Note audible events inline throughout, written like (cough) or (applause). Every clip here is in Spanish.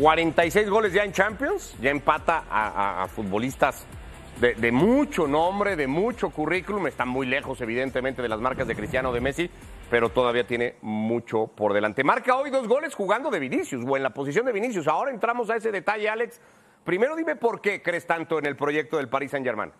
46 goles ya en Champions, ya empata a, a, futbolistas de, mucho nombre, de mucho currículum. están muy lejos, evidentemente, de las marcas de Cristiano de Messi, pero todavía tiene mucho por delante. Marca hoy dos goles jugando de Vinicius o en la posición de Vinicius. Ahora entramos a ese detalle, Alex. Primero dime por qué crees tanto en el proyecto del Paris Saint Germain.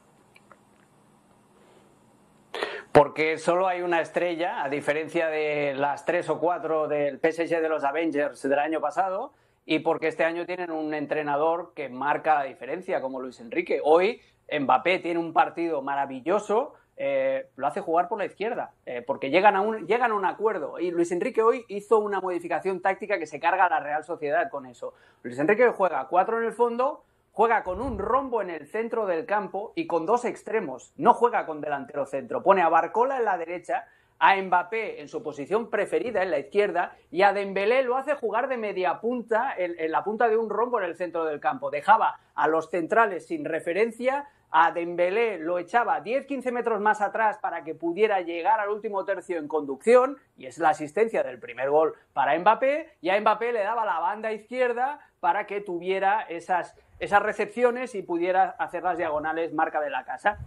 Porque solo hay una estrella, a diferencia de las tres o cuatro del PSG de los Avengers del año pasado y porque este año tienen un entrenador que marca la diferencia, como Luis Enrique. Hoy Mbappé tiene un partido maravilloso, eh, lo hace jugar por la izquierda, eh, porque llegan a, un, llegan a un acuerdo. Y Luis Enrique hoy hizo una modificación táctica que se carga a la Real Sociedad con eso. Luis Enrique juega cuatro en el fondo, juega con un rombo en el centro del campo y con dos extremos. No juega con delantero centro. Pone a Barcola en la derecha a Mbappé en su posición preferida, en la izquierda, y a Dembélé lo hace jugar de media punta, en, la punta de un rombo en el centro del campo. Dejaba a los centrales sin referencia, a Dembélé lo echaba 10-15 metros más atrás para que pudiera llegar al último tercio en conducción, y es la asistencia del primer gol para Mbappé, y a Mbappé le daba la banda izquierda para que tuviera esas recepciones y pudiera hacer las diagonales marca de la casa.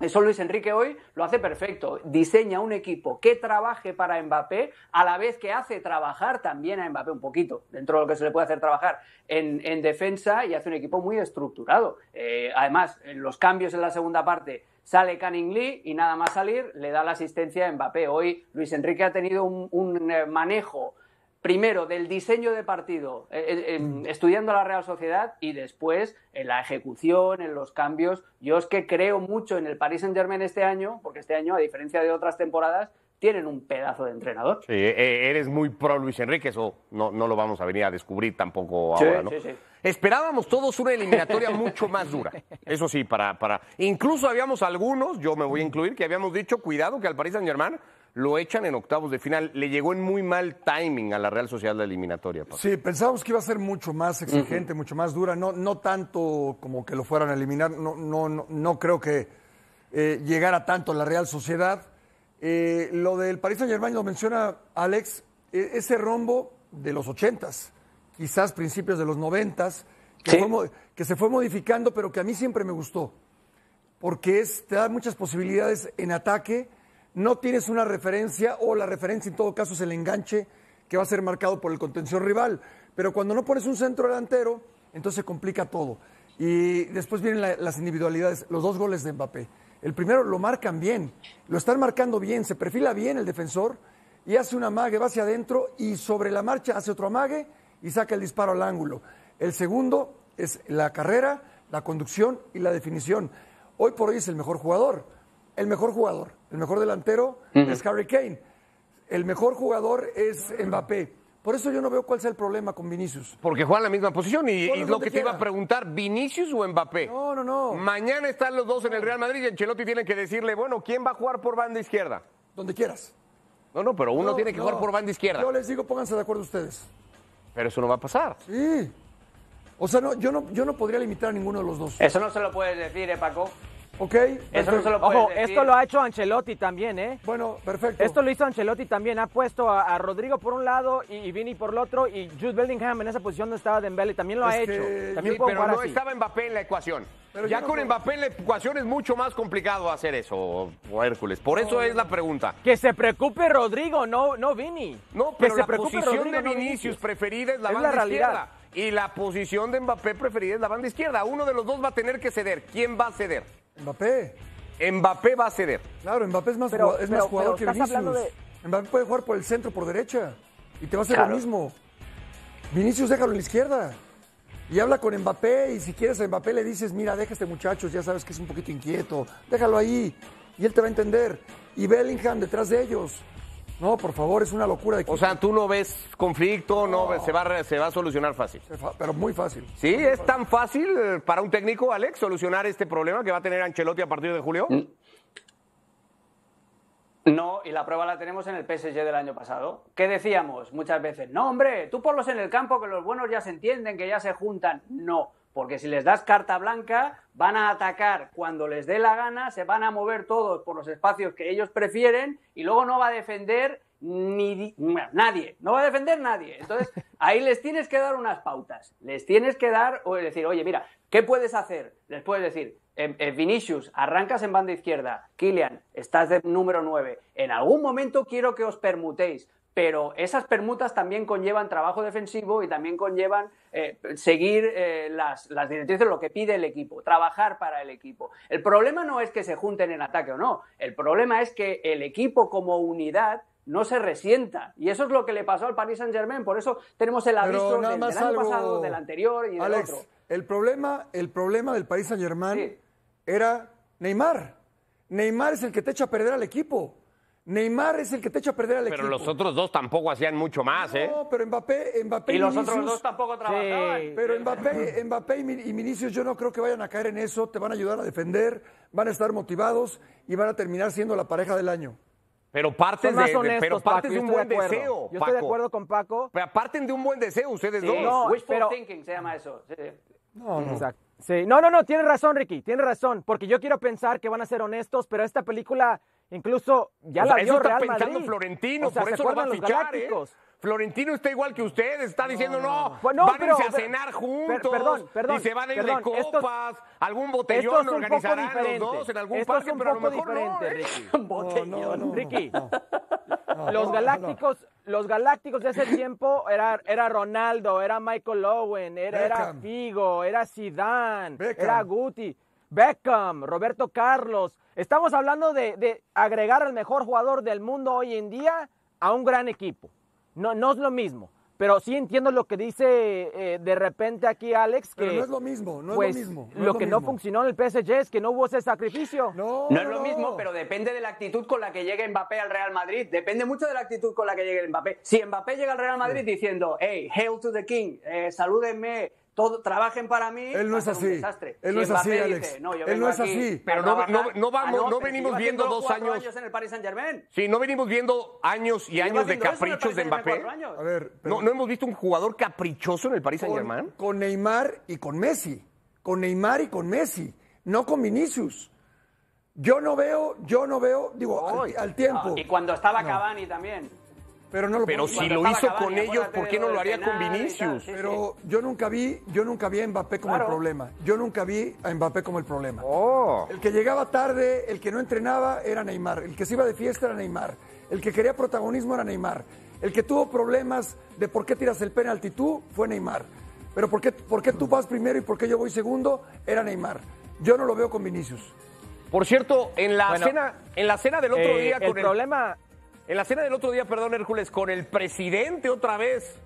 Eso Luis Enrique hoy lo hace perfecto. Diseña un equipo que trabaje para Mbappé a la vez que hace trabajar también a Mbappé un poquito, dentro de lo que se le puede hacer trabajar en, defensa y hace un equipo muy estructurado. Eh, además, en los cambios en la segunda parte sale Canning Lee y nada más salir le da la asistencia a Mbappé. Hoy Luis Enrique ha tenido un, un eh, manejo primero del diseño de partido, eh, eh, em, mm. estudiando la Real Sociedad y después en la ejecución, en los cambios. Yo es que creo mucho en el Paris Saint Germain este año, porque este año, a diferencia de otras temporadas, tienen un pedazo de entrenador. E, eres muy pro Luis Enrique, eso no, lo vamos a venir a descubrir tampoco ahora, ¿no? Sí, sí. Esperábamos todos una eliminatoria mucho más dura. Eso sí, para, para. Incluso habíamos algunos, yo me voy a incluir, que habíamos dicho, cuidado que al Paris Saint Germain lo echan en octavos de final. Le llegó en muy mal timing a la Real Sociedad la eliminatoria. Sí, pensábamos que iba a ser mucho más exigente, mucho más dura, no, no tanto como que lo fueran a eliminar, no, no, no, creo que eh, llegara tanto la Real Sociedad. Eh, lo del Paris Saint Germain lo menciona Alex, e, ese rombo de los ochentas, quizás principios de los noventas, que, que se fue modificando, pero que a mí siempre me gustó, porque es, te da muchas posibilidades en ataque no tienes una referencia o la referencia en todo caso es el enganche que va a ser marcado por el contención rival. Pero cuando no pones un centro delantero, entonces se complica todo. Y después vienen las individualidades, los dos goles de Mbappé. El primero lo marcan bien, lo están marcando bien, se perfila bien el defensor y hace un amague, va hacia adentro y sobre la marcha hace otro amague y saca el disparo al ángulo. El segundo es la carrera, la conducción y la definición. Hoy por hoy es el mejor jugador el mejor jugador, el mejor delantero es Harry Kane, el mejor jugador es Mbappé. Por eso yo no veo cuál sea el problema con Vinicius. Porque juega en la misma posición y, lo que te iba a preguntar, ¿Vinicius o Mbappé? No, no, no. Mañana están los dos en el Real Madrid y Ancelotti tienen que decirle, bueno, ¿quién va a jugar por banda izquierda? Donde quieras. No, no, pero uno tiene que jugar por banda izquierda. Yo les digo, pónganse de acuerdo ustedes. Pero eso no va a pasar. Sí. O sea, no, yo, no, yo no podría limitar a ninguno de los dos. Eso no se lo puedes decir, ¿eh, Paco? Ok. esto lo ha hecho Ancelotti también, ¿eh? Bueno, perfecto. Esto lo hizo Ancelotti también. Ha puesto a, Rodrigo por un lado y, Vini por el otro y Jude Bellingham en esa posición no estaba Dembélé. También lo ha hecho. pero no estaba Mbappé en la ecuación. ya con Mbappé en la ecuación es mucho más complicado hacer eso, Hércules. Por eso es la pregunta. Que se preocupe Rodrigo, no, no Vini. No, pero la posición de Vinicius preferida es la banda izquierda. Y la posición de Mbappé preferida es la banda izquierda. Uno de los dos va a tener que ceder. ¿Quién va a ceder? Mbappé. Mbappé va a ceder. Claro, Mbappé es más, jugador, es jugador que Vinicius. Mbappé puede jugar por el centro, por derecha. Y te va a hacer lo mismo. Vinicius déjalo en la izquierda. Y habla con Mbappé y si quieres a Mbappé le dices, mira, deja este muchacho, ya sabes que es un poquito inquieto, déjalo ahí. Y él te va a entender. Y Bellingham detrás de ellos. No, por favor, es una locura O sea, tú no ves conflicto, no, se, va, se va a solucionar fácil. Pero muy fácil. Sí, es tan fácil para un técnico, Alex, solucionar este problema que va a tener Ancelotti a partir de julio. Mm. No, y la prueba la tenemos en el PSG del año pasado. ¿Qué decíamos muchas veces? No, hombre, tú ponlos en el campo que los buenos ya se entienden, que ya se juntan. No porque si les das carta blanca, van a atacar cuando les dé la gana, se van a mover todos por los espacios que ellos prefieren y luego no va a defender ni nadie, no va a defender nadie. Entonces, (laughs) ahí les tienes que dar unas pautas, les tienes que dar o decir, oye, mira, ¿qué puedes hacer? Les puedes decir, eh, eh, Vinicius, arrancas en banda izquierda, Kilian, estás de número 9, en algún momento quiero que os permutéis, pero esas permutas también conllevan trabajo defensivo y también conllevan eh, seguir eh, las, directrices de lo que pide el equipo, trabajar para el equipo. El problema no es que se junten en ataque o no, el problema es que el equipo como unidad no se resienta. Y eso es lo que le pasó al Paris Saint-Germain, por eso tenemos el aviso del, año pasado, del anterior y del Alex, El problema, el problema del Paris Saint-Germain era Neymar. Neymar es el que te echa a perder al equipo. Neymar es el que te echa a perder al equipo. Pero los otros dos tampoco hacían mucho más, ¿eh? No, pero Mbappé, Mbappé y, y los otros dos tampoco trabajaban. Pero Mbappé, Mbappé y Minicius yo no creo que vayan a caer en eso, te van a ayudar a defender, van a estar motivados y van a terminar siendo la pareja del año. Pero parten de, pero de un buen deseo. Yo estoy de acuerdo con Paco. Pero parten de un buen deseo ustedes dos. No, Wishful pero... thinking se llama eso. Sí. No, no. Sí, no, no, no, tienes razón, Ricky, Tiene razón, porque yo quiero pensar que van a ser honestos, pero esta película incluso ya la sea, vio eso está Madrid. Florentino, por eso lo va a fichar, ¿eh? Florentino está igual que usted, está diciendo no, van a van a cenar juntos perdón, y se van a ir de copas, algún botellón organizado organizarán los dos en algún esto parque, pero a lo mejor no, ¿eh? (laughs) botellón. Ricky, los Galácticos, los Galácticos de ese (laughs) tiempo era, era Ronaldo, era Michael Owen, era, Figo, era Zidane, era Guti, Beckham, Roberto Carlos. Estamos hablando de, de, agregar al mejor jugador del mundo hoy en día a un gran equipo. No, no es lo mismo. Pero sí entiendo lo que dice eh, de repente aquí Alex. Que, no es lo mismo, no es lo pues, mismo. lo, que no funcionó en el PSG es que no hubo ese sacrificio. No, no, no, es lo mismo, pero depende de la actitud con la que llegue Mbappé al Real Madrid. Depende mucho de la actitud con la que llegue Mbappé. Si Mbappé llega al Real Madrid diciendo, hey, hail to the king, eh, salúdenme, trabajen para mí. Él no es así. desastre. Él no es así, Alex. Él no es así. Pero no, vamos, no, venimos viendo dos años. en el Paris Saint Germain. Sí, no venimos viendo años y años de caprichos de Mbappé. A ver, no, hemos visto un jugador caprichoso en el Paris Saint Germain. Con, Neymar y con Messi. Con Neymar y con Messi. No con Vinicius. Yo no veo, yo no veo, digo, al, tiempo. y cuando estaba Cavani también. Pero, no si lo hizo con ellos, ¿por qué no lo haría con Vinicius? pero yo nunca vi, yo nunca vi a Mbappé como el problema. Yo nunca vi a Mbappé como el problema. Oh. El que llegaba tarde, el que no entrenaba era Neymar, el que se iba de fiesta era Neymar, el que quería protagonismo era Neymar, el que tuvo problemas de por qué tiras el penalti tú fue Neymar. Pero por qué, por qué tú vas primero y por qué yo voy segundo era Neymar. Yo no lo veo con Vinicius. Por cierto, en la cena, en la cena del otro eh, día con problema en la cena del otro día, perdón, Hércules, con el presidente otra vez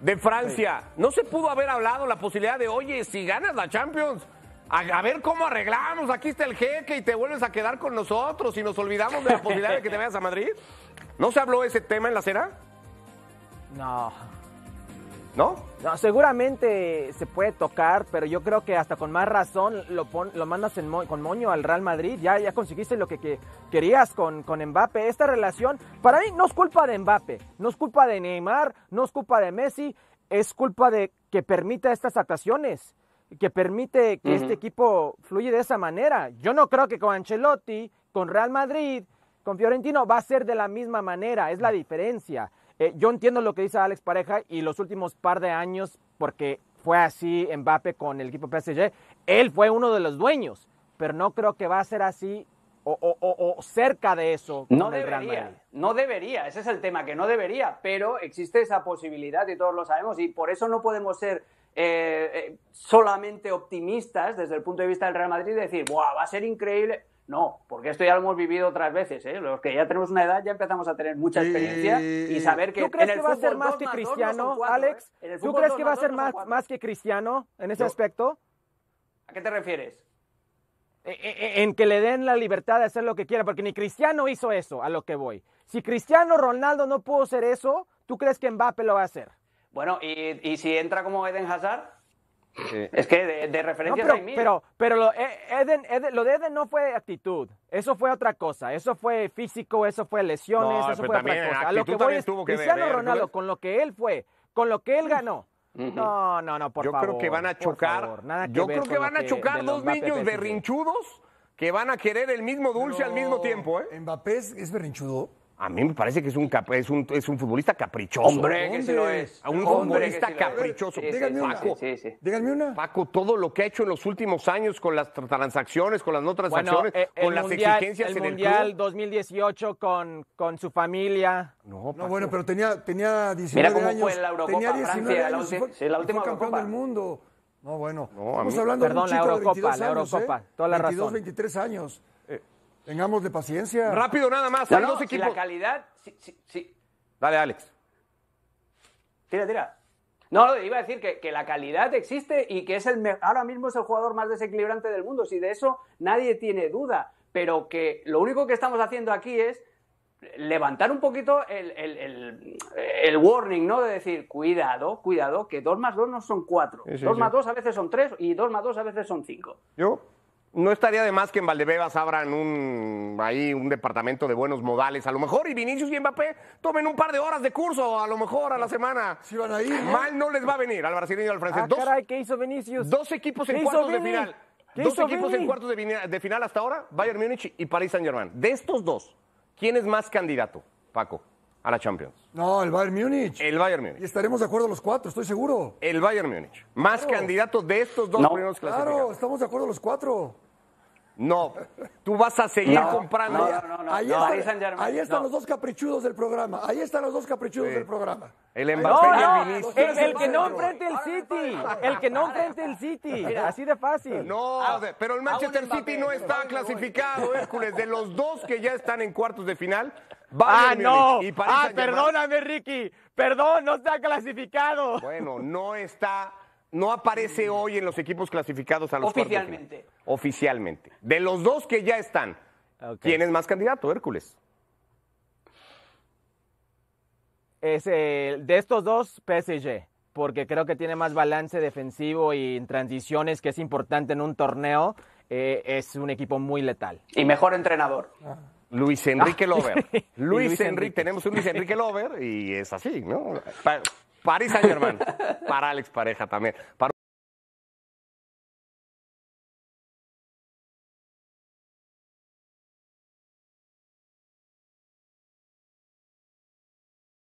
de Francia, no se pudo haber hablado la posibilidad de, oye, si ganas la Champions, a, a, ver cómo arreglamos, aquí está el jeque y te vuelves a quedar con nosotros y nos olvidamos de la posibilidad de que te vayas a Madrid. ¿No se habló ese tema en la cena? No, ¿no? No, seguramente se puede tocar, pero yo creo que hasta con más razón lo, lo mandas con moño al Real Madrid. Ya, ya conseguiste lo que, querías con, con, Esta relación, para mí, no es culpa de Mbappé, no es culpa de Neymar, no es culpa de Messi, es culpa de que permita estas actuaciones, que permite que este equipo fluye de esa manera. Yo no creo que con Ancelotti, con Real Madrid, con Fiorentino va a ser de la misma manera, es la diferencia. Eh, yo entiendo lo que dice Alex Pareja y los últimos par de años, porque fue así Mbappé con el equipo PSG, él fue uno de los dueños, pero no creo que va a ser así o, cerca de eso. No debería, no debería, ese es el tema, que no debería, pero existe esa posibilidad y todos lo sabemos y por eso no podemos ser... Eh, eh, solamente optimistas desde el punto de vista del Real Madrid, y decir, ¡buah! Va a ser increíble. No, porque esto ya lo hemos vivido otras veces, ¿eh? Los que ya tenemos una edad ya empezamos a tener mucha experiencia y saber que ¿Tú crees que va a ser más que Cristiano, Alex? ¿eh? ¿Tú crees que va a ser más, más que Cristiano en ese aspecto? ¿A qué te refieres? E, e, e, en que le den la libertad de hacer lo que quiera, porque ni Cristiano hizo eso, a lo que voy. Si Cristiano Ronaldo no pudo hacer eso, ¿tú crees que Mbappé lo va a hacer? Bueno, ¿y, y si entra como Eden Hazard? Es que de, referencia pero, pero, lo, eh, Eden, lo de Eden no fue actitud. Eso fue otra cosa. Eso fue físico, eso fue lesiones, eso fue lo que Cristiano Ronaldo, con lo que él fue, con lo que él ganó. No, no, no, por yo favor. Yo creo que van a chocar. yo creo que van a chocar dos niños berrinchudos que van a querer el mismo dulce al mismo tiempo. ¿eh? Mbappé es berrinchudo. A mí me parece que es un, es un, es un futbolista caprichoso. Hombre, que no es. un Hombre, futbolista caprichoso. díganme, una. Paco, todo lo que ha hecho en los últimos años con las transacciones, con las no transacciones, eh, con las exigencias exigencias el en el Mundial 2018 con, con su familia. No, bueno, pero tenía, tenía 19 Mira cómo años. Fue la Eurocopa, tenía 19 Francia, años, la, fue, última campeón del mundo. No, bueno. No, Estamos hablando Perdón, de la Eurocopa, de ¿eh? 22 la Eurocopa, toda la 22, 23 años. Tengamos de paciencia. Rápido nada más. dos la calidad, sí, sí, sí. Dale, Alex. Tira, tira. No, iba a decir que, la calidad existe y que es el ahora mismo es el jugador más desequilibrante del mundo, si de eso nadie tiene duda, pero que lo único que estamos haciendo aquí es levantar un poquito el, warning, ¿no? De decir, cuidado, cuidado, que dos más 2 no son cuatro. 2 más 2 a veces son tres y dos más dos a veces son cinco. Yo no estaría de más que en Valdebebas abran un ahí un departamento de buenos modales, a lo mejor, y Vinicius y Mbappé tomen un par de horas de curso, a lo mejor a la semana. Si van a ir, Mal no les va a venir al brasileño y al francés. dos, ¿qué hizo Vinicius? Dos equipos en cuartos de final. Dos equipos en cuartos de, de final hasta ahora, Bayern Múnich y Paris Saint-Germain. De estos dos, ¿quién es más candidato, Paco? a la Champions. No, el Bayern Múnich. El Bayern Múnich. Y estaremos de acuerdo los cuatro, estoy seguro. El Bayern Múnich. Más candidato de estos dos primeros clasificados. Claro, estamos de acuerdo los cuatro. No, tú vas a seguir comprando. No, no, ahí, están, ahí, están, los dos caprichudos del programa. Ahí están los dos caprichudos del programa. El Mbappé el el, que no enfrente el City. El que no enfrente el City. Así de fácil. No, ah, pero el Manchester City no está clasificado, Hércules. De los dos que ya están en cuartos de final, ah, no. ah, perdóname, Ricky. Perdón, no está clasificado. Bueno, no está, no aparece mm. hoy en los equipos clasificados a los Oficialmente. Oficialmente. De los dos que ya están, ¿quién es más candidato, Hércules? Es, de estos dos, PSG, porque creo que tiene más balance defensivo y en transiciones, que es importante en un torneo. Eh, es un equipo muy letal. Y mejor entrenador. Ah. Ah, (laughs) Luis Enrique Lover. Luis, Enrique. tenemos un Luis Enrique Lover y es así, ¿no? Parisa París Saint Germain, (laughs) para Alex Pareja también.